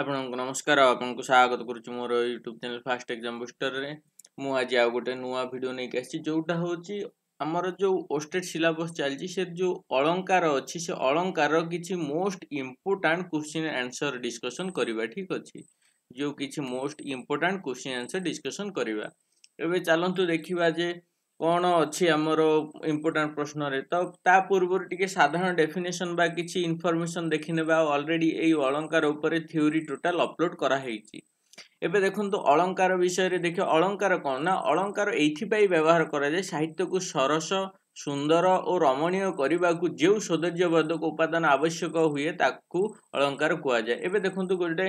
ଆପଣଙ୍କୁ ନମସ୍କାର ଆପଣଙ୍କୁ ସ୍ୱାଗତ କରୁଛି ମୋର ୟୁଟ୍ୟୁବ୍ ଚ୍ୟାନେଲ୍ ଫାଷ୍ଟ ଏକ୍ଜାମ୍ ବୁଷ୍ଟରରେ ମୁଁ ଆଜି ଆଉ ଗୋଟେ ନୂଆ ଭିଡ଼ିଓ ନେଇକି ଆସିଛି ଯେଉଁଟା ହେଉଛି ଆମର ଯେଉଁ ଓଷ୍ଟେଟ୍ ସିଲାବସ୍ ଚାଲିଛି ସେ ଯେଉଁ ଅଳଙ୍କାର ଅଛି ସେ ଅଳଙ୍କାର କିଛି most important question answer discussion କରିବା ଠିକ୍ ଅଛି ଯେଉଁ କିଛି most important question answer discussion କରିବା ଏବେ ଚାଲନ୍ତୁ ଦେଖିବା ଯେ କ'ଣ ଅଛି ଆମର ଇମ୍ପୋର୍ଟାଣ୍ଟ ପ୍ରଶ୍ନରେ ତ ତା ପୂର୍ବରୁ ଟିକେ ସାଧାରଣ ଡେଫିନେସନ୍ ବା କିଛି ଇନଫର୍ମେସନ୍ ଦେଖିନେବା ଅଲରେଡ଼ି ଏଇ ଅଳଙ୍କାର ଉପରେ ଥିଓରି ଟୋଟାଲ୍ ଅପଲୋଡ଼ କରାହେଇଛି ଏବେ ଦେଖନ୍ତୁ ଅଳଙ୍କାର ବିଷୟରେ ଦେଖିବା ଅଳଙ୍କାର କ'ଣ ନା ଅଳଙ୍କାର ଏଇଥିପାଇଁ ବ୍ୟବହାର କରାଯାଏ ସାହିତ୍ୟକୁ ସରସ ସୁନ୍ଦର ଓ ରମଣୀୟ କରିବାକୁ ଯେଉଁ ସୌନ୍ଦର୍ଯ୍ୟବର୍ଦ୍ଧକ ଉପାଦାନ ଆବଶ୍ୟକ ହୁଏ ତାକୁ ଅଳଙ୍କାର କୁହାଯାଏ ଏବେ ଦେଖନ୍ତୁ ଗୋଟେ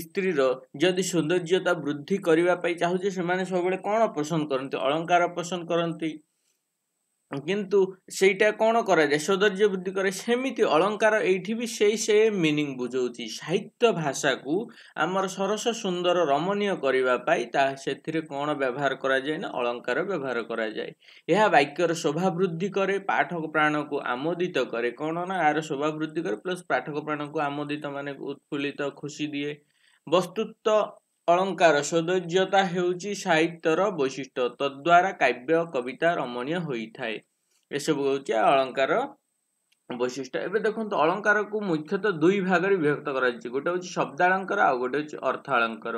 ସ୍ତ୍ରୀର ଯଦି ସୌନ୍ଦର୍ଯ୍ୟତା ବୃଦ୍ଧି କରିବା ପାଇଁ ଚାହୁଁଛି ସେମାନେ ସବୁବେଳେ କ'ଣ ପସନ୍ଦ କରନ୍ତି ଅଳଙ୍କାର ପସନ୍ଦ କରନ୍ତି କିନ୍ତୁ ସେଇଟା କ'ଣ କରାଯାଏ ସୌନ୍ଦର୍ଯ୍ୟ ବୃଦ୍ଧି କରେ ସେମିତି ଅଳଙ୍କାର ଏଇଠି ବି ସେଇ ସେ ମିନିଂ ବୁଝଉଛି ସାହିତ୍ୟ ଭାଷାକୁ ଆମର ସରସ ସୁନ୍ଦର ରମଣୀୟ କରିବା ପାଇଁ ତାହା ସେଥିରେ କ'ଣ ବ୍ୟବହାର କରାଯାଏ ନା ଅଳଙ୍କାର ବ୍ୟବହାର କରାଯାଏ ଏହା ବାକ୍ୟର ଶୋଭା ବୃଦ୍ଧି କରେ ପାଠକ ପ୍ରାଣକୁ ଆମୋଦିତ କରେ କ'ଣ ନା ଏହାର ଶୋଭା ବୃଦ୍ଧି କରେ ପ୍ଲସ୍ ପାଠକ ପ୍ରାଣକୁ ଆମୋଦିତ ମାନେ ଉତ୍ଫୁଲ୍ଲିତ ଖୁସି ଦିଏ ବସ୍ତୁତ୍ୱ ଅଳଙ୍କାର ସୌନ୍ଦର୍ଯ୍ୟତା ହେଉଛି ସାହିତ୍ୟର ବୈଶିଷ୍ଟ୍ୟ ତଦ୍ୱାରା କାବ୍ୟ କବିତା ରମଣୀୟ ହୋଇଥାଏ ଏସବୁ ହେଉଛି ଅଳଙ୍କାର বৈশিষ্ট্য এবে দেখন্তু অলঙ্কারକୁ ମୁଖ୍ୟତଃ ଦୁଇ ଭାଗରେ ବିଭକ୍ତ କରାଯାଇଛି ଗୋଟେ ହେଉଛି ଶବ୍ଦାଳଙ୍କର ଆଉ ଗୋଟେ ହେଉଛି ଅର୍ଥାଳଙ୍କର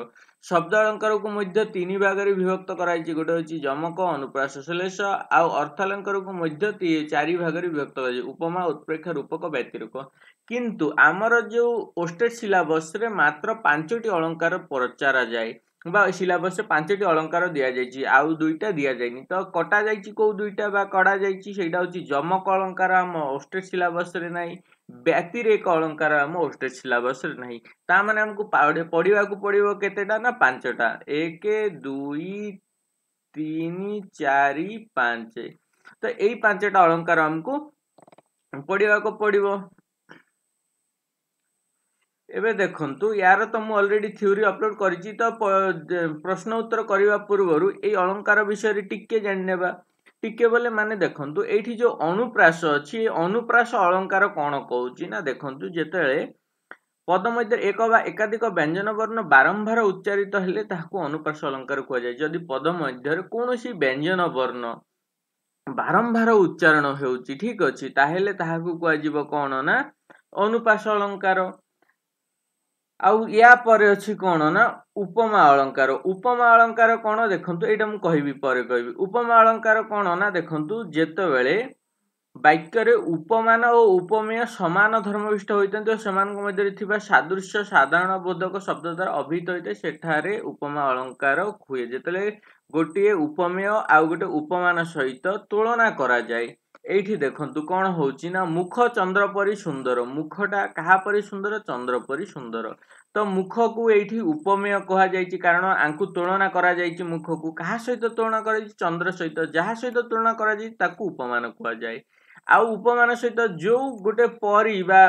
ଶବ୍ଦାଳଙ୍କରକୁ ମଧ୍ୟ ତିନି ଭାଗରେ ବିଭକ୍ତ କରାଯାଇଛି ଗୋଟେ ହେଉଛି ଯମକ ଅନୁପ୍ରାସ ଶ୍ଲେଷ ଆଉ ଅର୍ଥାଳଙ୍କରକୁ ମଧ୍ୟ ଚାରି ଭାଗରେ ବିଭକ୍ତ କରାଯାଇଛି ଉପମା ଉତ୍ପ୍ରେକ୍ଷ ରୂପକ ବ୍ୟତିରୂପ କିନ୍ତୁ ଆମର ଯେଉଁ ଓଷ୍ଟେଡ୍ ସିଲାବସ୍ରେ ମାତ୍ର ପାଞ୍ଚଟି ଅଳଙ୍କାର ପଚାରାଯାଏ বা সিলাবসে ପାଞ୍ଚଟି ଅଳଙ୍କାର ଦିଆଯାଇଛି ଆଉ ଦୁଇଟା ଦିଆଯାଇନି ତ କଟାଯାଇଛି କେଉଁ ଦୁଇଟା ବା କଢ଼ାଯାଇଛି ସେଇଟା ହେଉଛି ଯମକ ଅଳଙ୍କାର ଆମ ଓଷ୍ଟେଡ଼ ସିଲାବସ୍ରେ ନାହିଁ ବ୍ୟତିରେକ ଅଳଙ୍କାର ଆମ ଓଷ୍ଟେଡ଼ ସିଲାବସ୍ରେ ନାହିଁ ତା ମାନେ ଆମକୁ ପଢ଼ିବାକୁ ପଡ଼ିବ କେତେଟା ନା ପାଞ୍ଚଟା ଏକ ଦୁଇ ତିନି ଚାରି ପାଞ୍ଚ ତ ଏଇ ପାଞ୍ଚଟା ଅଳଙ୍କାର ଆମକୁ ପଢ଼ିବାକୁ ପଡ଼ିବ ଏବେ ଦେଖନ୍ତୁ ୟାର ତ ମୁଁ ଅଲରେଡ଼ି ଥିଓରି ଅପଲୋଡ଼ କରିଛି ତ ପ୍ରଶ୍ନ ଉତ୍ତର କରିବା ପୂର୍ବରୁ ଏଇ ଅଳଙ୍କାର ବିଷୟରେ ଟିକେ ଜାଣିନେବା ଟିକେ ବୋଲେ ମାନେ ଦେଖନ୍ତୁ ଏଇଠି ଯେଉଁ ଅନୁପ୍ରାସ ଅଛି ଏ ଅନୁପ୍ରାସ ଅଳଙ୍କାର କ'ଣ କହୁଛି ନା ଦେଖନ୍ତୁ ଯେତେବେଳେ ପଦ ମଧ୍ୟରେ ଏକ ବା ଏକାଧିକ ବ୍ୟଞ୍ଜନ ବର୍ଣ୍ଣ ବାରମ୍ବାର ଉଚ୍ଚାରିତ ହେଲେ ତାହାକୁ ଅନୁପ୍ରାସ ଅଳଙ୍କାର କୁହାଯାଏ ଯଦି ପଦ ମଧ୍ୟରେ କୌଣସି ବ୍ୟଞ୍ଜନ ବର୍ଣ୍ଣ ବାରମ୍ବାର ଉଚ୍ଚାରଣ ହେଉଛି ଠିକ୍ ଅଛି ତାହେଲେ ତାହାକୁ କୁହାଯିବ କ'ଣ ନା ଅନୁପ୍ରାସ ଅଳଙ୍କାର ଆଉ ୟା ପରେ ଅଛି କ'ଣ ନା ଉପମା ଅଳଙ୍କାର ଉପମା ଅଳଙ୍କାର କ'ଣ ଦେଖନ୍ତୁ ଏଇଟା ମୁଁ କହିବି ପରେ କହିବି ଉପମା ଅଳଙ୍କାର କ'ଣ ନା ଦେଖନ୍ତୁ ଯେତେବେଳେ ବାକ୍ୟରେ ଉପମାନ ଓ ଉପମେୟ ସମାନ ଧର୍ମବିଷ୍ଟ ହୋଇଥାନ୍ତି ଓ ସେମାନଙ୍କ ମଧ୍ୟରେ ଥିବା ସାଦୃଶ୍ୟ ସାଧାରଣ ବୋଧକ ଶବ୍ଦ ଦ୍ୱାରା ଅଭିହିତ ହୋଇଥାଏ ସେଠାରେ ଉପମା ଅଳଙ୍କାର ହୁଏ ଯେତେବେଳେ ଗୋଟିଏ ଉପମେୟ ଆଉ ଗୋଟିଏ ଉପମାନ ସହିତ ତୁଳନା କରାଯାଏ ଏଇଠି ଦେଖନ୍ତୁ କ'ଣ ହେଉଛି ନା ମୁଖ ଚନ୍ଦ୍ର ପରି ସୁନ୍ଦର ମୁଖଟା କାହା ପରି ସୁନ୍ଦର ଚନ୍ଦ୍ର ପରି ସୁନ୍ଦର ତ ମୁଖକୁ ଏଇଠି ଉପମେୟ କୁହାଯାଇଛି କାରଣ ଆଙ୍କୁ ତୁଳନା କରାଯାଇଛି ମୁଖକୁ କାହା ସହିତ ତୁଳନା କରାଯାଇଛି ଚନ୍ଦ୍ର ସହିତ ଯାହା ସହିତ ତୁଳନା କରାଯାଇଛି ତାକୁ ଉପମାନ କୁହାଯାଏ ଆଉ ଉପମାନ ସହିତ ଯେଉଁ ଗୋଟେ ପରି ବା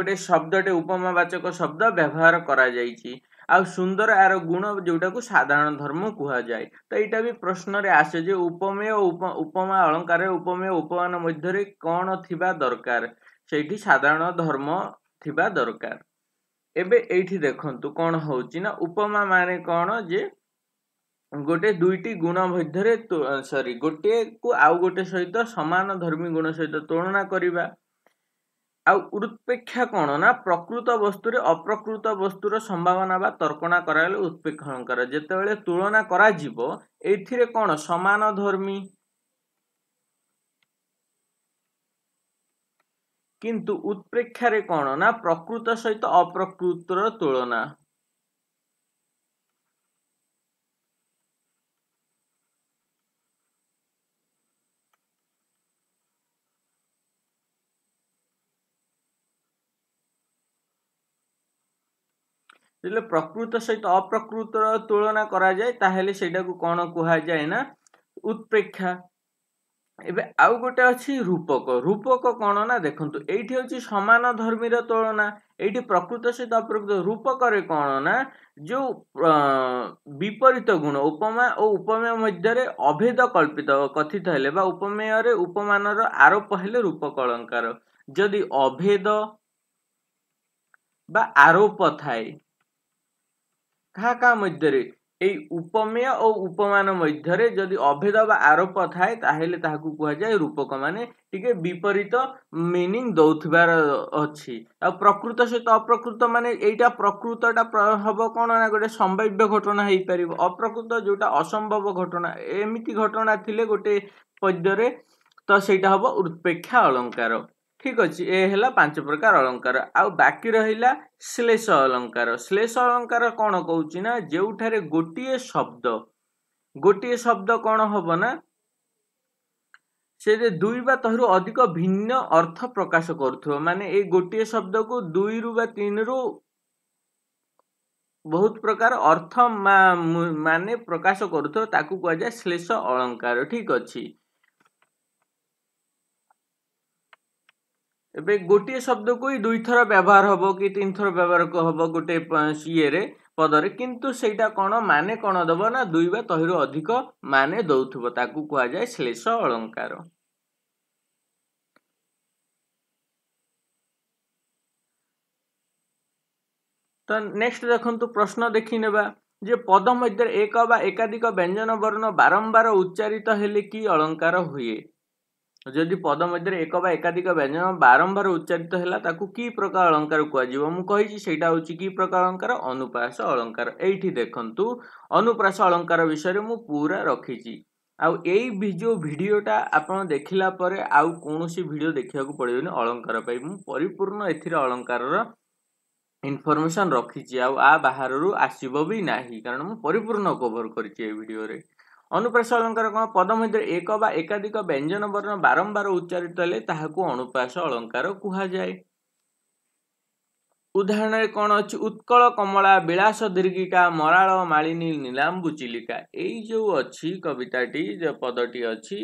ଗୋଟେ ଶବ୍ଦଟେ ଉପମାବାଚକ ଶବ୍ଦ ବ୍ୟବହାର କରାଯାଇଛି ଆଉ ସୁନ୍ଦର ଏହାର ଗୁଣ ଯେଉଁଟାକୁ ସାଧାରଣ ଧର୍ମ କୁହାଯାଏ ତ ଏଇଟା ବି ପ୍ରଶ୍ନରେ ଆସେ ଯେ ଉପମେୟ ଉପମା ଅଳଙ୍କାର ଉପମେୟ ଉପମାନ ମଧ୍ୟରେ କ'ଣ ଥିବା ଦରକାର ସେଇଠି ସାଧାରଣ ଧର୍ମ ଥିବା ଦରକାର ଏବେ ଏଇଠି ଦେଖନ୍ତୁ କ'ଣ ହଉଛି ନା ଉପମା ମାନେ କ'ଣ ଯେ ଗୋଟେ ଦୁଇଟି ଗୁଣ ମଧ୍ୟରେ ସରି ଗୋଟିଏକୁ ଆଉ ଗୋଟେ ସହିତ ସମାନ ଧର୍ମୀ ଗୁଣ ସହିତ ତୁଳନା କରିବା ଆଉ ଉତ୍ପେକ୍ଷା କ'ଣ ନା ପ୍ରକୃତ ବସ୍ତୁରେ ଅପ୍ରକୃତ ବସ୍ତୁର ସମ୍ଭାବନା ବା ତର୍କଣା କରାଗଲେ ଉତ୍ପେକ୍ଷଣ କରେ ଯେତେବେଳେ ତୁଳନା କରାଯିବ ଏଇଥିରେ କ'ଣ ସମାନ ଧର୍ମୀ କିନ୍ତୁ ଉତ୍ପ୍ରେକ୍ଷାରେ କ'ଣ ନା ପ୍ରକୃତ ସହିତ ଅପ୍ରକୃତର ତୁଳନା ଯେତେବେଳେ ପ୍ରକୃତ ସହିତ ଅପ୍ରକୃତର ତୁଳନା କରାଯାଏ ତାହେଲେ ସେଇଟାକୁ କ'ଣ କୁହାଯାଏ ନା ଉତ୍ପ୍ରେକ୍ଷା ଏବେ ଆଉ ଗୋଟେ ଅଛି ରୂପକ ରୂପକ କ'ଣ ନା ଦେଖନ୍ତୁ ଏଇଠି ହେଉଛି ସମାନ ଧର୍ମୀର ତୁଳନା ଏଇଠି ପ୍ରକୃତ ସହିତ ଅପ୍ରକୃତ ରୂପକରେ କ'ଣ ନା ଯେଉଁ ବିପରୀତ ଗୁଣ ଉପମା ଓ ଉପମେୟ ମଧ୍ୟରେ ଅଭେଦ କଳ୍ପିତ କଥିତ ହେଲେ ବା ଉପମେୟରେ ଉପମାନର ଆରୋପ ହେଲେ ରୂପକ ଅଳଙ୍କାର ଯଦି ଅଭେଦ ବା ଆରୋପ ଥାଏ কাহা মধ্যে এই উপমেয় ও উপমান মধ্যে যদি অভেদ বা আরোপ থাকে তাহলে তাহাকে কুহযায় রূপক মানে টিকে বিপরীত মিনিং দৌথিবার অছি প্রকৃত সহিত অপ্রকৃত মানে এইটা প্রকৃতটা হব কোণ না গোটে সম্ভাব্য ঘটনা হয়ে পার অপ্রকৃত যেটা অসম্ভব ঘটনা এমিতি ঘটনা থিলে গোটে পদ্যরে তো সেইটা হব উৎপেক্ষা অলঙ্কার ठिक अहिले एकार अलङ्कार आउ बा र शेष अलङ्कार श अलङ्कार कि जोठा गोटे शब्द गोट शब्द कबना दुई बा तह रु अधिक भिन्न अर्थ प्रकाश गरुथ मोटे शब्द कु दुई रु तिन बहुत प्रकार अर्थ म प्रकाश गरुथ त्लेस अलङ्कार ठिक अहिले ଏବେ ଗୋଟିଏ ଶବ୍ଦକୁ ହିଁ ଦୁଇଥର ବ୍ୟବହାର ହେବ କି ତିନିଥର ବ୍ୟବହାର ହେବ ଗୋଟେ ଇଏରେ ପଦରେ କିନ୍ତୁ ସେଇଟା କ'ଣ ମାନେ କ'ଣ ଦେବ ନା ଦୁଇ ବା ତହିରୁ ଅଧିକ ମାନେ ଦେଉଥିବ ତାକୁ କୁହାଯାଏ ଶ୍ଳେଷ ଅଳଙ୍କାର ତ ନେକ୍ସଟ ଦେଖନ୍ତୁ ପ୍ରଶ୍ନ ଦେଖିନେବା ଯେ ପଦ ମଧ୍ୟରେ ଏକ ବା ଏକାଧିକ ବ୍ୟଞ୍ଜନ ବର୍ଣ୍ଣ ବାରମ୍ବାର ଉଚ୍ଚାରିତ ହେଲେ କି ଅଳଙ୍କାର ହୁଏ ଯଦି ପଦ ମଧ୍ୟରେ ଏକ ବା ଏକାଧିକ ବ୍ୟଞ୍ଜନ ବାରମ୍ବାର ଉଚ୍ଚାରିତ ହେଲା ତାକୁ କି ପ୍ରକାର ଅଳଙ୍କାର କୁହାଯିବ ମୁଁ କହିଛି ସେଇଟା ହେଉଛି କି ପ୍ରକାର ଅଳଙ୍କାର ଅନୁପ୍ରାସ ଅଳଙ୍କାର ଏଇଠି ଦେଖନ୍ତୁ ଅନୁପ୍ରାସ ଅଳଙ୍କାର ବିଷୟରେ ମୁଁ ପୁରା ରଖିଛି ଆଉ ଏଇ ଭିଡ଼ିଓ ଭିଡ଼ିଓଟା ଆପଣ ଦେଖିଲା ପରେ ଆଉ କୌଣସି ଭିଡ଼ିଓ ଦେଖିବାକୁ ପଡ଼ିବନି ଅଳଙ୍କାର ପାଇଁ ମୁଁ ପରିପୂର୍ଣ୍ଣ ଏଥିରେ ଅଳଙ୍କାରର ଇନଫର୍ମେସନ୍ ରଖିଛି ଆଉ ଆ ବାହାରରୁ ଆସିବ ବି ନାହିଁ କାରଣ ମୁଁ ପରିପୂର୍ଣ୍ଣ କଭର କରିଛି ଏ ଭିଡ଼ିଓରେ ଅନୁପ୍ରାସ ଅଳଙ୍କାର କ'ଣ ପଦ ମଧ୍ୟରେ ଏକ ବା ଏକାଧିକ ବ୍ୟଞ୍ଜନ ବର୍ଣ୍ଣ ବାରମ୍ବାର ଉଚ୍ଚାରିତ ହେଲେ ତାହାକୁ ଅନୁପ୍ରାସ ଅଳଙ୍କାର କୁହାଯାଏ ଉଦାହରଣରେ କ'ଣ ଅଛି ଉତ୍କଳ କମଳା ବିଳାସ ଦୀର୍ଘିକା ମରାଳ ମାଳିନୀ ନୀଲାମ୍ବୁ ଚିଲିକା ଏଇ ଯେଉଁ ଅଛି କବିତାଟି ଯେଉଁ ପଦଟି ଅଛି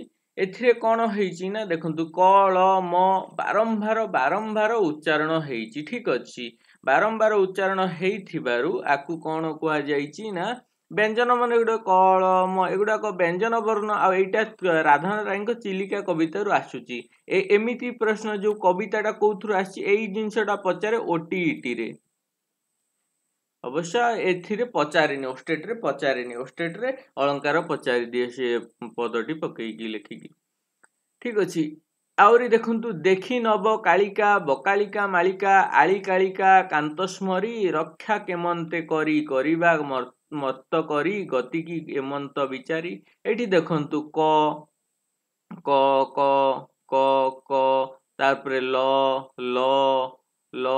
ଏଥିରେ କ'ଣ ହେଇଛି ନା ଦେଖନ୍ତୁ କଳ ମ ବାରମ୍ବାର ବାରମ୍ବାର ଉଚ୍ଚାରଣ ହେଇଛି ଠିକ ଅଛି ବାରମ୍ବାର ଉଚ୍ଚାରଣ ହେଇଥିବାରୁ ଆକୁ କ'ଣ କୁହାଯାଇଛି ନା ବ୍ୟଞ୍ଜନ ମାନେ ଗୁଡାକ କଳମ ଏଗୁଡ଼ାକ ବ୍ୟଞ୍ଜନ ବର୍ଣ୍ଣ ଆଉ ଏଇଟା ରାଧାନାଥ ରାୟଙ୍କ ଚିଲିକା କବିତାରୁ ଆସୁଛି ଏ ଏମିତି ପ୍ରଶ୍ନ ଯୋଉ କବିତାଟା କୋଉଥିରୁ ଆସିଛି ଏଇ ଜିନିଷଟା ପଚାରେ ଓଟିଇଟିରେ ଅବଶ୍ୟ ଏଥିରେ ପଚାରିନି ଓଷ୍ଟେଟରେ ପଚାରିନି ଓଷ୍ଟେଟରେ ଅଳଙ୍କାର ପଚାରି ଦିଏ ସେ ପଦଟି ପକେଇକି ଲେଖିକି ଠିକ ଅଛି ଆହୁରି ଦେଖନ୍ତୁ ଦେଖି ନବ କାଳିକା ବକାଳିକା ମାଳିକା ଆଳି କାଳିକା କାନ୍ତ ସ୍ମରି ରକ୍ଷା କେମନ୍ତେ କରି କରିବା ମତ କରି ଗତିକି ଏମନ୍ତ ବିଚାରି ଏଇଠି ଦେଖନ୍ତୁ କ କ କ କ କ ତାପରେ ଲ ଲ ଲ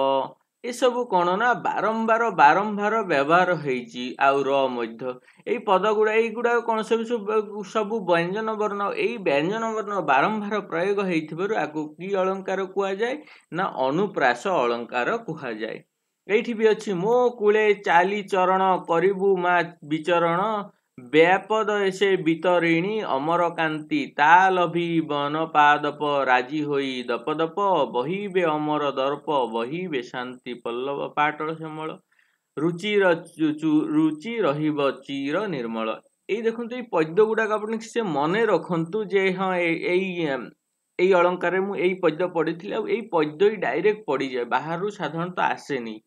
ଏସବୁ କ'ଣ ନା ବାରମ୍ବାର ବାରମ୍ବାର ବ୍ୟବହାର ହେଇଛି ଆଉ ର ମଧ୍ୟ ଏଇ ପଦ ଗୁଡ଼ା ଏଇଗୁଡ଼ାକ କ'ଣ ସବୁ ସବୁ ସବୁ ବ୍ୟଞ୍ଜନ ବର୍ଣ୍ଣ ଏଇ ବ୍ୟଞ୍ଜନ ବର୍ଣ୍ଣ ବାରମ୍ବାର ପ୍ରୟୋଗ ହେଇଥିବାରୁ ଆକୁ କି ଅଳଙ୍କାର କୁହାଯାଏ ନା ଅନୁପ୍ରାସ ଅଳଙ୍କାର କୁହାଯାଏ ଏଇଠି ବି ଅଛି ମୋ କୂଳେ ଚାଲିଚରଣ କରିବୁ ମା ବିଚରଣ ବ୍ୟାପଦ ସେ ବିତରିଣୀ ଅମରକାନ୍ତି ତା ଲଭି ପାଦପ ରାଜି ହୋଇ ଦପଦପ ବହିବେ ଅମର ଦର୍ପ ବହିବେ ଶାନ୍ତି ପଲ୍ଲବ ପାଟଳ ଶ୍ୟାମଳ ରୁଚିର ରୁଚି ରହିବ ଚିର ନିର୍ମଳ ଏଇ ଦେଖନ୍ତୁ ଏଇ ପଦ୍ୟ ଗୁଡ଼ାକ ଆପଣ ସେ ମନେ ରଖନ୍ତୁ ଯେ ହଁ ଏଇ ଏଇ ଅଳଙ୍କାରରେ ମୁଁ ଏଇ ପଦ୍ୟ ପଢ଼ିଥିଲି ଆଉ ଏଇ ପଦ୍ୟ ଡାଇରେକ୍ଟ ପଡ଼ିଯାଏ ବାହାରୁ ସାଧାରଣତଃ ଆସେନି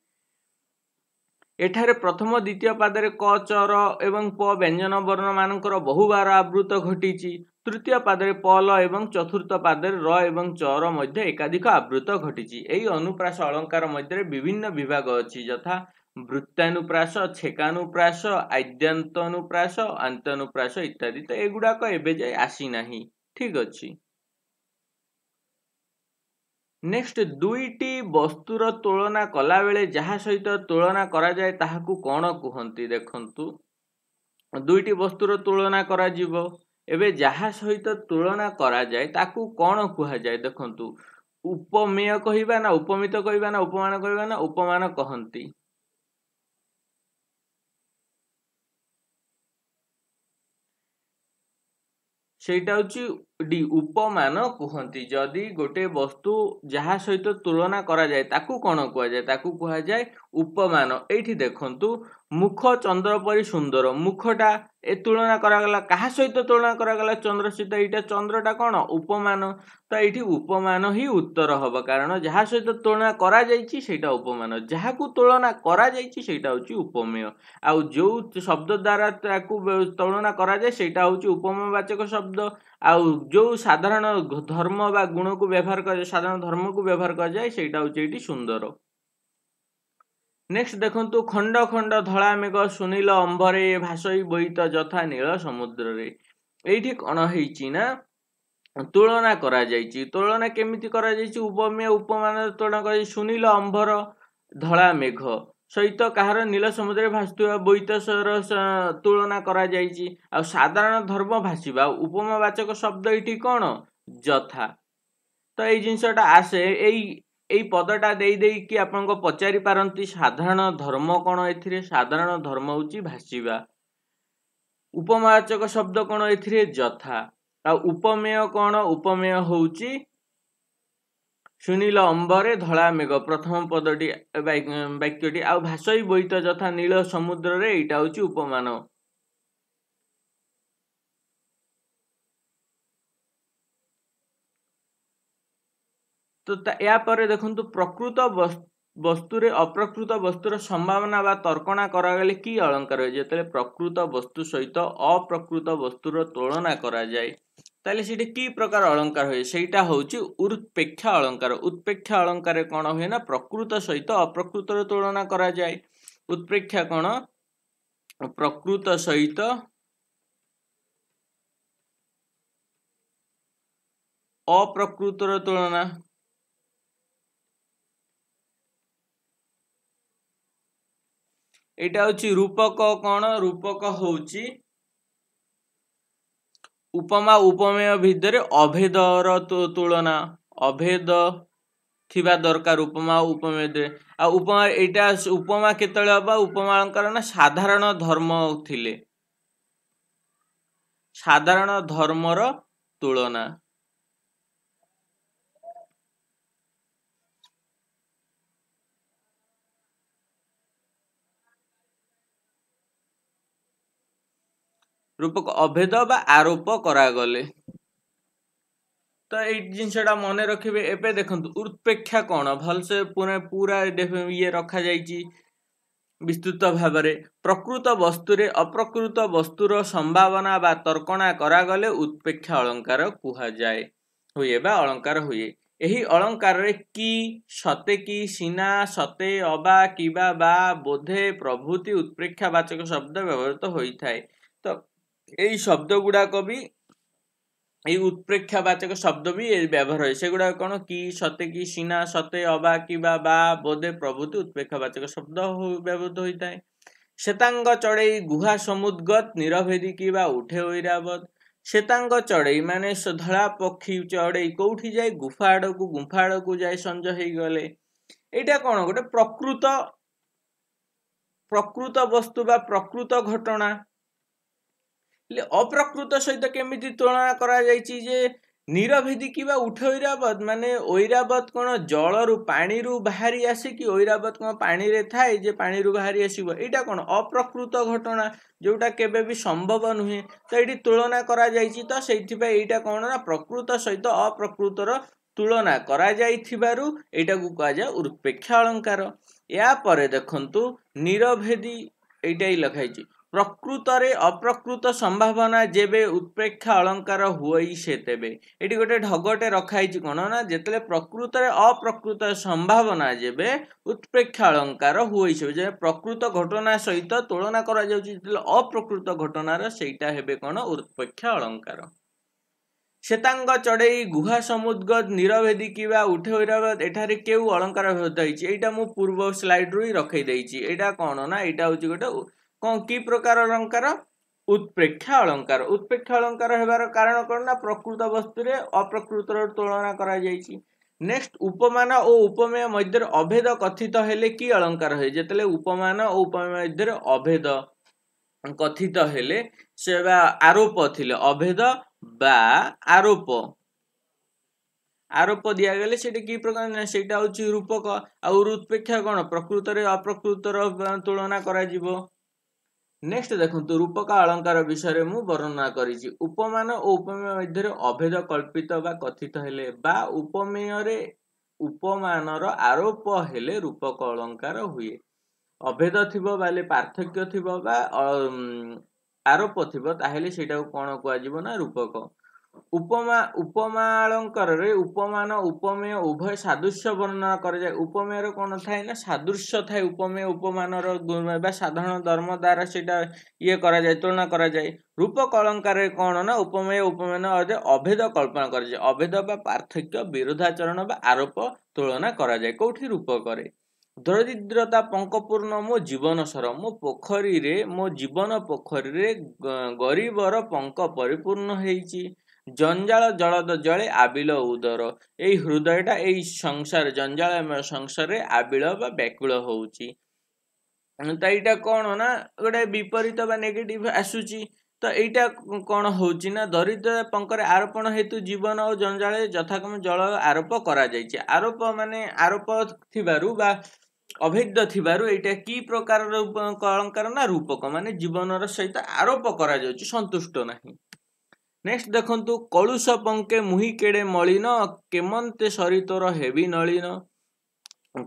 ଏଠାରେ ପ୍ରଥମ ଦ୍ୱିତୀୟ ପାଦରେ କ ଚର ଏବଂ ପ ବ୍ୟଞ୍ଜନ ବର୍ଣ୍ଣମାନଙ୍କର ବହୁବାର ଆବୃତ ଘଟିଛି ତୃତୀୟ ପାଦରେ ପ ଲ ଏବଂ ଚତୁର୍ଥ ପାଦରେ ର ଏବଂ ଚର ମଧ୍ୟ ଏକାଧିକ ଆବୃତ ଘଟିଛି ଏହି ଅନୁପ୍ରାସ ଅଳଙ୍କାର ମଧ୍ୟରେ ବିଭିନ୍ନ ବିଭାଗ ଅଛି ଯଥା ବୃତ୍ତାନୁପ୍ରାସ ଛେକାନୁପ୍ରାସ ଆଦ୍ୟାନ୍ତନୁପ୍ରାସ ଆନ୍ତନୁପ୍ରାସ ଇତ୍ୟାଦି ତ ଏଗୁଡ଼ାକ ଏବେ ଯାଏ ଆସିନାହିଁ ଠିକ୍ ଅଛି ନେକ୍ସଟ ଦୁଇଟି ବସ୍ତୁର ତୁଳନା କଲାବେଳେ ଯାହା ସହିତ ତୁଳନା କରାଯାଏ ତାହାକୁ କ'ଣ କୁହନ୍ତି ଦେଖନ୍ତୁ ଦୁଇଟି ବସ୍ତୁର ତୁଳନା କରାଯିବ ଏବେ ଯାହା ସହିତ ତୁଳନା କରାଯାଏ ତାକୁ କ'ଣ କୁହାଯାଏ ଦେଖନ୍ତୁ ଉପମେୟ କହିବା ନା ଉପମିତ କହିବା ନା ଉପମାନ କହିବା ନା ଉପମାନ କହନ୍ତି ସେଇଟା ହେଉଛି ଡି ଉପମାନ କୁହନ୍ତି ଯଦି ଗୋଟେ ବସ୍ତୁ ଯାହା ସହିତ ତୁଳନା କରାଯାଏ ତାକୁ କ'ଣ କୁହାଯାଏ ତାକୁ କୁହାଯାଏ ଉପମାନ ଏଇଠି ଦେଖନ୍ତୁ ମୁଖ ଚନ୍ଦ୍ର ପରି ସୁନ୍ଦର ମୁଖଟା ଏ ତୁଳନା କରାଗଲା କାହା ସହିତ ତୁଳନା କରାଗଲା ଚନ୍ଦ୍ର ସହିତ ଏଇଟା ଚନ୍ଦ୍ରଟା କ'ଣ ଉପମାନ ତ ଏଇଠି ଉପମାନ ହିଁ ଉତ୍ତର ହେବ କାରଣ ଯାହା ସହିତ ତୁଳନା କରାଯାଇଛି ସେଇଟା ଉପମାନ ଯାହାକୁ ତୁଳନା କରାଯାଇଛି ସେଇଟା ହେଉଛି ଉପମେୟ ଆଉ ଯେଉଁ ଶବ୍ଦ ଦ୍ୱାରା ତାକୁ ତୁଳନା କରାଯାଏ ସେଇଟା ହେଉଛି ଉପମବାଚକ ଶବ୍ଦ ଆଉ ଯେଉଁ ସାଧାରଣ ଧର୍ମ ବା ଗୁଣକୁ ବ୍ୟବହାର କରାଯାଏ ସାଧାରଣ ଧର୍ମକୁ ବ୍ୟବହାର କରାଯାଏ ସେଇଟା ହଉଛି ଏଇଠି ସୁନ୍ଦର ନେକ୍ସଟ ଦେଖନ୍ତୁ ଖଣ୍ଡ ଖଣ୍ଡ ଧଳା ମେଘ ସୁନିଲ ଅମ୍ଭରେ ଭାସଇ ବୋଇତ ଯଥା ନୀଳ ସମୁଦ୍ରରେ ଏଇଠି କ'ଣ ହେଇଛି ନା ତୁଳନା କରାଯାଇଛି ତୁଳନା କେମିତି କରାଯାଇଛି ଉପମେୟ ଉପମାନ ତୁଳନା କରାଯାଇଛି ସୁନିଲ ଅମ୍ଭର ଧଳା ମେଘ ସହିତ କାହାର ନୀଳ ସମୁଦ୍ରରେ ଭାସୁଥିବା ବୋଇତ ସହର ତୁଳନା କରାଯାଇଛି ଆଉ ସାଧାରଣ ଧର୍ମ ଭାସିବା ଆଉ ଉପମାବାଚକ ଶବ୍ଦ ଏଇଠି କ'ଣ ଯଥା ତ ଏଇ ଜିନିଷଟା ଆସେ ଏଇ ଏଇ ପଦଟା ଦେଇ ଦେଇକି ଆପଣଙ୍କ ପଚାରି ପାରନ୍ତି ସାଧାରଣ ଧର୍ମ କ'ଣ ଏଥିରେ ସାଧାରଣ ଧର୍ମ ହେଉଛି ଭାସିବା ଉପମାବାଚକ ଶବ୍ଦ କ'ଣ ଏଥିରେ ଯଥା ଆଉ ଉପମେୟ କ'ଣ ଉପମେୟ ହେଉଛି ଶୁଣିଲ ଅମ୍ବରେ ଧଳା ମେଘ ପ୍ରଥମ ପଦଟି ବାକ୍ୟଟି ଆଉ ଭାଷଇ ବୋଇତ ଯଥା ନୀଳ ସମୁଦ୍ରରେ ଏଇଟା ହଉଛି ଉପମାନ ତ ଏହା ପରେ ଦେଖନ୍ତୁ ପ୍ରକୃତ ବସ୍ତୁରେ ଅପ୍ରକୃତ ବସ୍ତୁର ସମ୍ଭାବନା ବା ତର୍କଣା କରାଗଲେ କି ଅଳଙ୍କାର ଯେତେବେଳେ ପ୍ରକୃତ ବସ୍ତୁ ସହିତ ଅପ୍ରକୃତ ବସ୍ତୁର ତୁଳନା କରାଯାଏ ତାହେଲେ ସେଠି କି ପ୍ରକାର ଅଳଙ୍କାର ହୁଏ ସେଇଟା ହେଉଛି ଉତ୍ପେକ୍ଷା ଅଳଙ୍କାର ଉତ୍ପେକ୍ଷା ଅଳଙ୍କାରରେ କ'ଣ ହୁଏ ନା ପ୍ରକୃତ ସହିତ ଅପ୍ରକୃତର ତୁଳନା କରାଯାଏ ଉତ୍ପ୍ରେକ୍ଷା କ'ଣ ପ୍ରକୃତ ସହିତ ଅପ୍ରକୃତର ତୁଳନା ଏଇଟା ହେଉଛି ରୂପକ କ'ଣ ରୂପକ ହେଉଛି ଉପମା ଉପମେୟ ଭିତରେ ଅଭେଦର ତୁଳନା ଅଭେଦ ଥିବା ଦରକାର ଉପମା ଉପମେୟରେ ଆଉ ଉପମା ଏଇଟା ଉପମା କେତେବେଳେ ହବ ଉପମାଙ୍କର ନା ସାଧାରଣ ଧର୍ମ ଥିଲେ ସାଧାରଣ ଧର୍ମର ତୁଳନା ରୂପକ ଅଭେଦ ବା ଆରୋପ କରାଗଲେ ତ ଏଇ ଜିନିଷଟା ମନେ ରଖିବେ ଏବେ ଦେଖନ୍ତୁ ଉତ୍ପେକ୍ଷା କ'ଣ ଭଲସେ ପୁରା ପୁରା ଇଏ ରଖାଯାଇଛି ବିସ୍ତୃତ ଭାବରେ ପ୍ରକୃତ ବସ୍ତୁରେ ଅପ୍ରକୃତ ବସ୍ତୁର ସମ୍ଭାବନା ବା ତର୍କଣା କରାଗଲେ ଉତ୍ପେକ୍ଷା ଅଳଙ୍କାର କୁହାଯାଏ ହୁଏ ବା ଅଳଙ୍କାର ହୁଏ ଏହି ଅଳଙ୍କାରରେ କି ସତେ କି ସିନା ସତେ ଅବା କିବା ବା ବୋଧେ ପ୍ରଭୃତି ବାଚକ ଶବ୍ଦ ବ୍ୟବହୃତ ହୋଇଥାଏ ତ এই শব্দ গুড়াক বি এই উৎপ্রেক্ষাবাচক শব্দ বি এর ব্যবহার হয় সেগুলো কোন কি সতে কি সিনা সতে অবা কি বা বা বোধে প্রভৃতি উৎপ্রেক্ষাবাচক শব্দ ব্যবহৃত হইতায় শ্বেতাঙ্গ চড়েই গুহা সমুদ্গত নিরভেদি কি বা উঠে ঐরাবত শ্বেতাঙ্গ চড়েই মানে ধরা পক্ষী চড়েই কোঠি যায় গুফা আড়কু গুফা আড়কু যায় সঞ্জ গলে এটা কোন গোটে প্রকৃত প্রকৃত বস্তু বা প্রকৃত ঘটনা ହେଲେ ଅପ୍ରକୃତ ସହିତ କେମିତି ତୁଳନା କରାଯାଇଛି ଯେ ନିରଭିଧି କିମ୍ବା ଉଠ ଐରାବତ ମାନେ ଐରାବତ କ'ଣ ଜଳରୁ ପାଣିରୁ ବାହାରି ଆସିକି ଐରାବତ କ'ଣ ପାଣିରେ ଥାଏ ଯେ ପାଣିରୁ ବାହାରି ଆସିବ ଏଇଟା କ'ଣ ଅପ୍ରକୃତ ଘଟଣା ଯେଉଁଟା କେବେ ବି ସମ୍ଭବ ନୁହେଁ ତ ଏଇଠି ତୁଳନା କରାଯାଇଛି ତ ସେଇଥିପାଇଁ ଏଇଟା କ'ଣ ନା ପ୍ରକୃତ ସହିତ ଅପ୍ରକୃତର ତୁଳନା କରାଯାଇଥିବାରୁ ଏଇଟାକୁ କୁହାଯାଏ ଉତ୍ପେକ୍ଷା ଅଳଙ୍କାର ଏହାପରେ ଦେଖନ୍ତୁ ନିରଭେଦି ଏଇଟା ହିଁ ଲେଖାଇଛି ପ୍ରକୃତରେ ଅପ୍ରକୃତ ସମ୍ଭାବନା ଯେବେ ଉତ୍ପ୍ରେକ୍ଷା ଅଳଙ୍କାର ହୁଏ ସେ ତେବେ ଏଠି ଗୋଟେ ଢଗଟେ ରଖାହେଇଛି କ'ଣ ନା ଯେତେବେଳେ ପ୍ରକୃତରେ ଅପ୍ରକୃତ ସମ୍ଭାବନା ଯେବେ ଉତ୍ପ୍ରେକ୍ଷା ଅଳଙ୍କାର ହୁଏ ସେ ଯେ ପ୍ରକୃତ ଘଟଣା ସହିତ ତୁଳନା କରାଯାଉଛି ଯେତେବେଳେ ଅପ୍ରକୃତ ଘଟଣାର ସେଇଟା ହେବେ କ'ଣ ଉତ୍ପ୍ରେକ୍ଷା ଅଳଙ୍କାର ଶ୍ୱେତାଙ୍ଗ ଚଢ଼େଇ ଗୁହା ସମୁଦ୍ଗତ ନିରଭେଦି କିବା ଉଠେ ଏଠାରେ କେଉଁ ଅଳଙ୍କାର ହେଇଛି ଏଇଟା ମୁଁ ପୂର୍ବ ସ୍ଲାଇଡ଼ରୁ ହିଁ ରଖେଇ ଦେଇଛି ଏଇଟା କ'ଣ ନା ଏଇଟା ହେଉଛି ଗୋଟେ କ'ଣ କି ପ୍ରକାର ଅଳଙ୍କାର ଉତ୍ପ୍ରେକ୍ଷା ଅଳଙ୍କାର ଉତ୍ପ୍ରେକ୍ଷା ଅଳଙ୍କାର ହେବାର କାରଣ କ'ଣ ନା ପ୍ରକୃତ ବସ୍ତୁରେ ଅପ୍ରକୃତର ତୁଳନା କରାଯାଇଛି ନେକ୍ସଟ ଉପମାନ ଓ ଉପମେୟ ମଧ୍ୟରେ ଅଭେଦ କଥିତ ହେଲେ କି ଅଳଙ୍କାର ହୁଏ ଯେତେବେଳେ ଉପମାନ ଓ ଉପମେୟ ମଧ୍ୟରେ ଅଭେଦ କଥିତ ହେଲେ ସେ ବା ଆରୋପ ଥିଲେ ଅଭେଦ ବା ଆରୋପ ଆରୋପ ଦିଆଗଲେ ସେଇଟା କି ପ୍ରକାର ନା ସେଇଟା ହେଉଛି ରୂପକ ଆଉ ଉତ୍ପେକ୍ଷା କ'ଣ ପ୍ରକୃତରେ ଅପ୍ରକୃତର ତୁଳନା କରାଯିବ ନେକ୍ସଟ ଦେଖନ୍ତୁ ରୂପକ ଅଳଙ୍କାର ବିଷୟରେ ମୁଁ ବର୍ଣ୍ଣନା କରିଛି ଉପମାନ ଓ ଉପମେୟ ମଧ୍ୟରେ ଅଭେଦ କଳ୍ପିତ ବା କଥିତ ହେଲେ ବା ଉପମେୟରେ ଉପମାନର ଆରୋପ ହେଲେ ରୂପକ ଅଳଙ୍କାର ହୁଏ ଅଭେଦ ଥିବ ବାଲେ ପାର୍ଥକ୍ୟ ଥିବ ବା ଆରୋପ ଥିବ ତାହେଲେ ସେଇଟାକୁ କ'ଣ କୁହାଯିବ ନା ରୂପକ ଉପମା ଉପମା ଅଳଙ୍କାରରେ ଉପମାନ ଉପମେୟ ଉଭୟ ସାଦୃଶ୍ୟ ବର୍ଣ୍ଣନା କରାଯାଏ ଉପମେୟର କ'ଣ ଥାଏ ନା ସାଦୃଶ୍ୟ ଥାଏ ଉପମେୟ ଉପମାନର ବା ସାଧାରଣ ଧର୍ମ ଦ୍ୱାରା ସେଇଟା ଇଏ କରାଯାଏ ତୁଳନା କରାଯାଏ ରୂପକ ଅଳଙ୍କାରରେ କ'ଣ ନା ଉପମେୟ ଉପମାନ ଅଭେଦ କଳ୍ପନା କରାଯାଏ ଅଭେଦ ବା ପାର୍ଥକ୍ୟ ବିରୋଧାଚରଣ ବା ଆରୋପ ତୁଳନା କରାଯାଏ କେଉଁଠି ରୂପ କରେ ଦରିଦ୍ରତା ପଙ୍କପୂର୍ଣ୍ଣ ମୋ ଜୀବନ ସର ମୋ ପୋଖରୀରେ ମୋ ଜୀବନ ପୋଖରୀରେ ଗରିବର ପଙ୍କ ପରିପୂର୍ଣ୍ଣ ହେଇଛି ଜଞ୍ଜାଳ ଜଳଦ ଜଳେ ଆବିଳ ଉଦର ଏଇ ହୃଦୟଟା ଏଇ ସଂସାର ଜଞ୍ଜାଳ ସଂସାରରେ ଆବିଳ ବା ବ୍ୟାକୁଳ ହଉଛି ତ ଏଇଟା କ'ଣ ନା ଗୋଟେ ବିପରୀତ ବା ନେଗେଟିଭ ଆସୁଛି ତ ଏଇଟା କ'ଣ ହଉଛି ନା ଦରିଦ୍ର ପଙ୍କରେ ଆରୋପଣ ହେତୁ ଜୀବନ ଓ ଜଞ୍ଜାଳରେ ଯଥାକ୍ରମେ ଜଳ ଆରୋପ କରାଯାଇଛି ଆରୋପ ମାନେ ଆରୋପ ଥିବାରୁ ବା ଅଭିଜ୍ଞ ଥିବାରୁ ଏଇଟା କି ପ୍ରକାରର କଳଙ୍କାର ନା ରୂପକ ମାନେ ଜୀବନର ସହିତ ଆରୋପ କରାଯାଉଛି ସନ୍ତୁଷ୍ଟ ନାହିଁ ନେକ୍ସଟ ଦେଖନ୍ତୁ କଳୁଷ ପଙ୍କେ ମୁହିଁ କେଡ଼େ ମଳିନ କେମନ୍ତେ ସରିତର ହେବି ନଳିନ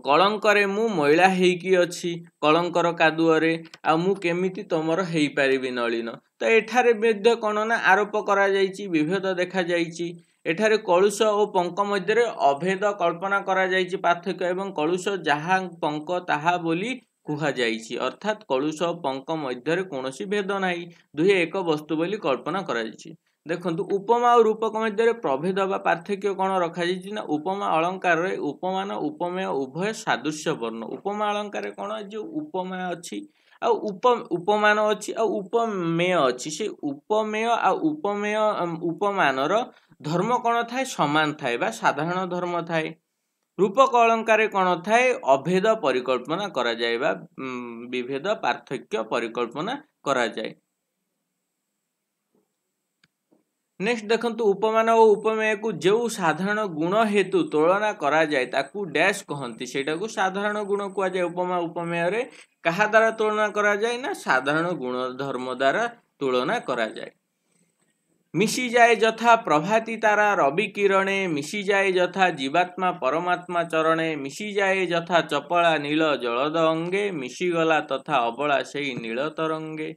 କଳଙ୍କରେ ମୁଁ ମଇଳା ହେଇକି ଅଛି କଳଙ୍କର କାଦୁଅରେ ଆଉ ମୁଁ କେମିତି ତମର ହେଇପାରିବି ନଳିନ ତ ଏଠାରେ ମଧ୍ୟ କ'ଣ ନା ଆରୋପ କରାଯାଇଛି ବିଭେଦ ଦେଖାଯାଇଛି ଏଠାରେ କଳୁଷ ଓ ପଙ୍କ ମଧ୍ୟରେ ଅଭେଦ କଳ୍ପନା କରାଯାଇଛି ପାର୍ଥକ୍ୟ ଏବଂ କଳୁଷ ଯାହା ପଙ୍କ ତାହା ବୋଲି କୁହାଯାଇଛି ଅର୍ଥାତ୍ କଳୁଷ ଓ ପଙ୍କ ମଧ୍ୟରେ କୌଣସି ଭେଦ ନାହିଁ ଦୁହେଁ ଏକ ବସ୍ତୁ ବୋଲି କଳ୍ପନା କରାଯାଇଛି ଦେଖନ୍ତୁ ଉପମା ଆଉ ରୂପକ ମଧ୍ୟରେ ପ୍ରଭେଦ ବା ପାର୍ଥକ୍ୟ କ'ଣ ରଖାଯାଇଛି ନା ଉପମା ଅଳଙ୍କାରରେ ଉପମାନ ଉପମେୟ ଉଭୟ ସାଦୃଶ୍ୟପୂର୍ଣ୍ଣ ଉପମା ଅଳଙ୍କାରରେ କ'ଣ ଯେଉଁ ଉପମା ଅଛି ଆଉ ଉପ ଉପମାନ ଅଛି ଆଉ ଉପମେୟ ଅଛି ସେ ଉପମେୟ ଆଉ ଉପମେୟ ଉପମାନର ଧର୍ମ କ'ଣ ଥାଏ ସମାନ ଥାଏ ବା ସାଧାରଣ ଧର୍ମ ଥାଏ ରୂପକ ଅଳଙ୍କାରରେ କ'ଣ ଥାଏ ଅଭେଦ ପରିକଳ୍ପନା କରାଯାଏ ବା ବିଭେଦ ପାର୍ଥକ୍ୟ ପରିକଳ୍ପନା କରାଯାଏ ନେକ୍ସଟ ଦେଖନ୍ତୁ ଉପମାନ ଓ ଉପମେୟକୁ ଯେଉଁ ସାଧାରଣ ଗୁଣ ହେତୁ ତୁଳନା କରାଯାଏ ତାକୁ ଡ୍ୟାସ୍ କହନ୍ତି ସେଇଟାକୁ ସାଧାରଣ ଗୁଣ କୁହାଯାଏ ଉପମା ଉପମେୟରେ କାହା ଦ୍ୱାରା ତୁଳନା କରାଯାଏ ନା ସାଧାରଣ ଗୁଣ ଧର୍ମ ଦ୍ୱାରା ତୁଳନା କରାଯାଏ ମିଶିଯାଏ ଯଥା ପ୍ରଭାତି ତାରା ରବି କିରଣେ ମିଶିଯାଏ ଯଥା ଜୀବାତ୍ମା ପରମାତ୍ମା ଚରଣେ ମିଶିଯାଏ ଯଥା ଚପଳା ନୀଳ ଜଳଦ ଅଙ୍ଗେ ମିଶିଗଲା ତଥା ଅବଳା ସେଇ ନୀଳ ତରଙ୍ଗେ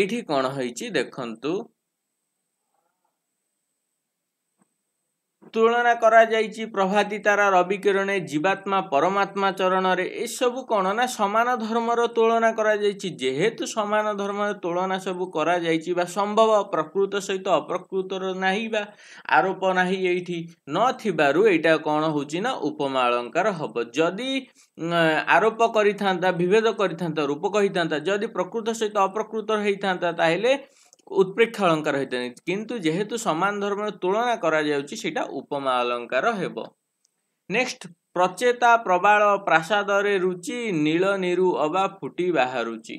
ଏଇଠି କ'ଣ ହେଇଛି ଦେଖନ୍ତୁ ତୁଳନା କରାଯାଇଛି ପ୍ରଭାତି ତାରା ରବି କିରଣେ ଜୀବାତ୍ମା ପରମାତ୍ମା ଚରଣରେ ଏସବୁ କ'ଣ ନା ସମାନ ଧର୍ମର ତୁଳନା କରାଯାଇଛି ଯେହେତୁ ସମାନ ଧର୍ମର ତୁଳନା ସବୁ କରାଯାଇଛି ବା ସମ୍ଭବ ପ୍ରକୃତ ସହିତ ଅପ୍ରକୃତର ନାହିଁ ବା ଆରୋପ ନାହିଁ ଏଇଠି ନଥିବାରୁ ଏଇଟା କ'ଣ ହେଉଛି ନା ଉପମା ଅଳଙ୍କାର ହେବ ଯଦି ଆରୋପ କରିଥାନ୍ତା ବିଭେଦ କରିଥାନ୍ତା ରୂପ କହିଥାନ୍ତା ଯଦି ପ୍ରକୃତ ସହିତ ଅପ୍ରକୃତ ହେଇଥାନ୍ତା ତାହେଲେ ଉତ୍ପ୍ରେକ୍ଷା ଅଳଙ୍କାର ହୋଇଥାଏ କିନ୍ତୁ ଯେହେତୁ ସମାନ ଧର୍ମର ତୁଳନା କରାଯାଉଛି ସେଇଟା ଉପମା ଅଳଙ୍କାର ହେବ ନେକ୍ସଟ ପ୍ରଚେତା ପ୍ରବାଳ ପ୍ରାସାଦରେ ରୁଚି ନୀଳ ନିରୁ ଅବା ଫୁଟି ବାହାରୁଛି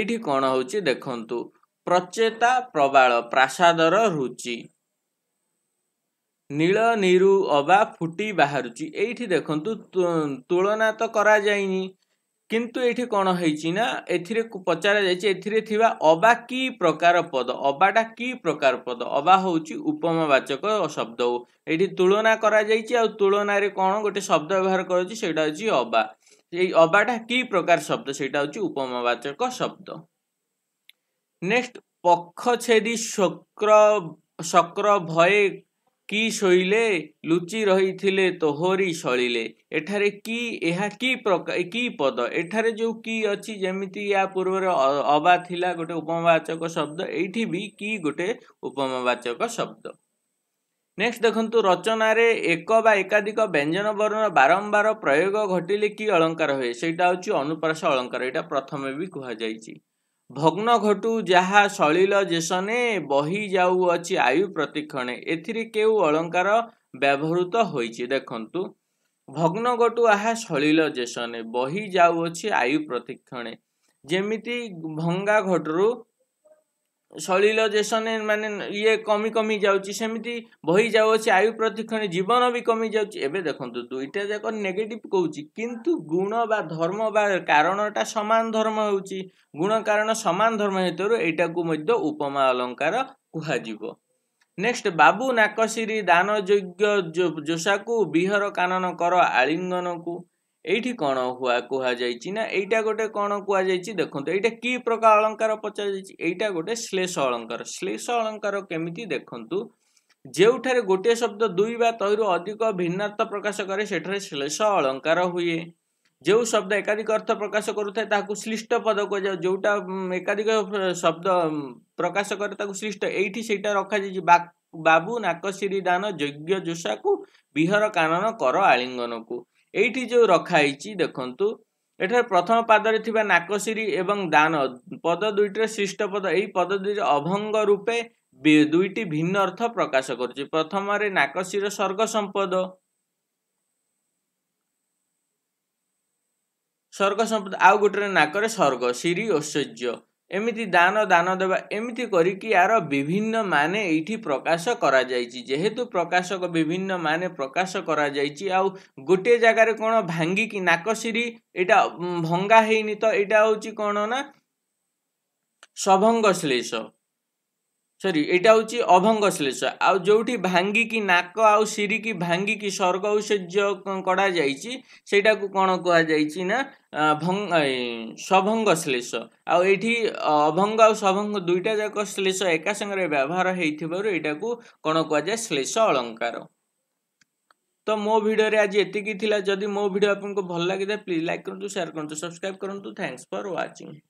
ଏଇଠି କ'ଣ ହଉଛି ଦେଖନ୍ତୁ ପ୍ରଚେତା ପ୍ରବାଳ ପ୍ରାସାଦର ରୁଚି ନୀଳ ନିରୁ ଅବା ଫୁଟି ବାହାରୁଛି ଏଇଠି ଦେଖନ୍ତୁ ତୁଳନା ତ କରାଯାଇନି କିନ୍ତୁ ଏଠି କ'ଣ ହେଇଛି ନା ଏଥିରେ ପଚରାଯାଇଛି ଏଥିରେ ଥିବା ଅବା କି ପ୍ରକାର ପଦ ଅବାଟା କି ପ୍ରକାର ପଦ ଅବା ହେଉଛି ଉପମାବାଚକ ଶବ୍ଦ ହଉ ଏଠି ତୁଳନା କରାଯାଇଛି ଆଉ ତୁଳନାରେ କ'ଣ ଗୋଟେ ଶବ୍ଦ ବ୍ୟବହାର କରୁଛି ସେଇଟା ହେଉଛି ଅବା ଏଇ ଅବାଟା କି ପ୍ରକାର ଶବ୍ଦ ସେଇଟା ହେଉଛି ଉପମାବାଚକ ଶବ୍ଦ ନେକ୍ସଟ ପକ୍ଷ ଛେଦି ଶକ୍ର ଶକ୍ର ଭୟ କି ଶୋଇଲେ ଲୁଚି ରହିଥିଲେ ତୋହରି ଶଳିଲେ ଏଠାରେ କି ଏହା କି ପ୍ରକାର କି ପଦ ଏଠାରେ ଯେଉଁ କି ଅଛି ଯେମିତି ୟା ପୂର୍ବରେ ଅବା ଥିଲା ଗୋଟେ ଉପମାବାଚକ ଶବ୍ଦ ଏଇଠି ବି କି ଗୋଟେ ଉପମାବାଚକ ଶବ୍ଦ ନେକ୍ସଟ ଦେଖନ୍ତୁ ରଚନାରେ ଏକ ବା ଏକାଧିକ ବ୍ୟଞ୍ଜନ ବର୍ଣ୍ଣ ବାରମ୍ବାର ପ୍ରୟୋଗ ଘଟିଲେ କି ଅଳଙ୍କାର ହୁଏ ସେଇଟା ହେଉଛି ଅନୁପ୍ରାସ ଅଳଙ୍କାର ଏଇଟା ପ୍ରଥମେ ବି କୁହାଯାଇଛି ଭଗ୍ନ ଘଟୁ ଯାହା ଶୈଳୀଲ ଜେସନେ ବହି ଯାଉଅଛି ଆୟୁ ପ୍ରତିକ୍ଷଣେ ଏଥିରେ କେଉଁ ଅଳଙ୍କାର ବ୍ୟବହୃତ ହୋଇଛି ଦେଖନ୍ତୁ ଭଗ୍ନ ଘଟୁ ଏହା ଶୈଳୀଲ ଜେସନେ ବହି ଯାଉଅଛି ଆୟୁ ପ୍ରତିକ୍ଷଣେ ଯେମିତି ଭଙ୍ଗା ଘଟରୁ ଶୈଳୀଲାଇଜେସନ ମାନେ ଇଏ କମି କମି ଯାଉଛି ସେମିତି ବହି ଯାଉଅଛି ଆୟୁ ପ୍ରତିକ୍ଷଣ ଜୀବନ ବି କମି ଯାଉଛି ଏବେ ଦେଖନ୍ତୁ ଦୁଇଟା ଯାକ ନେଗେଟିଭ କହୁଛି କିନ୍ତୁ ଗୁଣ ବା ଧର୍ମ ବା କାରଣଟା ସମାନ ଧର୍ମ ହେଉଛି ଗୁଣ କାରଣ ସମାନ ଧର୍ମ ହେତୁରୁ ଏଇଟାକୁ ମଧ୍ୟ ଉପମା ଅଲଙ୍କାର କୁହାଯିବ ନେକ୍ସଟ ବାବୁ ନାକସିରି ଦାନ ଯୋଗ୍ୟ ଯୋଷାକୁ ବିହର କାନନ କର ଆଳିଙ୍ଗନକୁ ଏଇଠି କ'ଣ ହୁଆ କୁହାଯାଇଛି ନା ଏଇଟା ଗୋଟେ କ'ଣ କୁହାଯାଇଛି ଦେଖନ୍ତୁ ଏଇଟା କି ପ୍ରକାର ଅଳଙ୍କାର ପଚାରଯାଇଛି ଏଇଟା ଗୋଟେ ଶ୍ଳେଷ ଅଳଙ୍କାର ଶ୍ଳେଷ ଅଳଙ୍କାର କେମିତି ଦେଖନ୍ତୁ ଯେଉଁଠାରେ ଗୋଟିଏ ଶବ୍ଦ ଦୁଇ ବା ତହିରୁ ଅଧିକ ଭିନ୍ନାର୍ଥ ପ୍ରକାଶ କରେ ସେଠାରେ ଶ୍ଳେଷ ଅଳଙ୍କାର ହୁଏ ଯେଉଁ ଶବ୍ଦ ଏକାଧିକ ଅର୍ଥ ପ୍ରକାଶ କରୁଥାଏ ତାହାକୁ ଶ୍ଳିଷ୍ଟ ପଦ କୁହାଯାଏ ଯେଉଁଟା ଏକାଧିକ ଶବ୍ଦ ପ୍ରକାଶ କରେ ତାକୁ ଶ୍ଳିଷ୍ଟ ଏଇଠି ସେଇଟା ରଖାଯାଇଛି ବାବୁ ନାକ ଶିରୀ ଦାନ ଯଜ୍ଞ ଯୋଷାକୁ ବିହର କାନନ କର ଆଳିଙ୍ଗନକୁ ଏଇଠି ଯେଉଁ ରଖାହେଇଛି ଦେଖନ୍ତୁ ଏଠାରେ ପ୍ରଥମ ପାଦରେ ଥିବା ନାକସିରି ଏବଂ ଦାନ ପଦ ଦୁଇଟିରେ ଶିଷ୍ଟ ପଦ ଏହି ପଦ ଦୁଇଟିରେ ଅଭଙ୍ଗ ରୂପେ ଦୁଇଟି ଭିନ୍ନ ଅର୍ଥ ପ୍ରକାଶ କରୁଛି ପ୍ରଥମରେ ନାକସିର ସ୍ୱର୍ଗ ସମ୍ପଦ ସ୍ୱର୍ଗ ସମ୍ପଦ ଆଉ ଗୋଟେ ନାକରେ ସ୍ୱର୍ଗ ଶିରି ଐଶ୍ୱର୍ଯ୍ୟ ଏମିତି ଦାନ ଦାନ ଦେବା ଏମିତି କରିକି ଆର ବିଭିନ୍ନ ମାନେ ଏଇଠି ପ୍ରକାଶ କରାଯାଇଛି ଯେହେତୁ ପ୍ରକାଶକ ବିଭିନ୍ନ ମାନେ ପ୍ରକାଶ କରାଯାଇଛି ଆଉ ଗୋଟିଏ ଜାଗାରେ କ'ଣ ଭାଙ୍ଗିକି ନାକସିରି ଏଇଟା ଭଙ୍ଗା ହେଇନି ତ ଏଇଟା ହେଉଛି କ'ଣ ନା ସଭଙ୍ଗ ଶ୍ଳେଷ ସରି ଏଇଟା ହେଉଛି ଅଭଙ୍ଗ ଶ୍ଲେଷ ଆଉ ଯେଉଁଠି ଭାଙ୍ଗିକି ନାକ ଆଉ ସିରିକି ଭାଙ୍ଗିକି ସର୍ଗ ଔଷର୍ଯ୍ୟ କଢ଼ାଯାଇଛି ସେଇଟାକୁ କ'ଣ କୁହାଯାଇଛି ନା ସଭଙ୍ଗ ଶ୍ଲେଷ ଆଉ ଏଇଠି ଅଭଙ୍ଗ ଆଉ ସଭଙ୍ଗ ଦୁଇଟା ଯାକ ଶ୍ଲେଷ ଏକା ସାଙ୍ଗରେ ବ୍ୟବହାର ହେଇଥିବାରୁ ଏଇଟାକୁ କ'ଣ କୁହାଯାଏ ଶ୍ଲେଷ ଅଳଙ୍କାର ତ ମୋ ଭିଡ଼ିଓରେ ଆଜି ଏତିକି ଥିଲା ଯଦି ମୋ ଭିଡ଼ିଓ ଆପଣଙ୍କୁ ଭଲ ଲାଗିଥାଏ ପ୍ଲିଜ୍ ଲାଇକ୍ କରନ୍ତୁ ସେୟାର କରନ୍ତୁ ସବସ୍କ୍ରାଇବ୍ କରନ୍ତୁ ଥ୍ୟାଙ୍କସ୍ ଫର୍ ୱାଚିଂ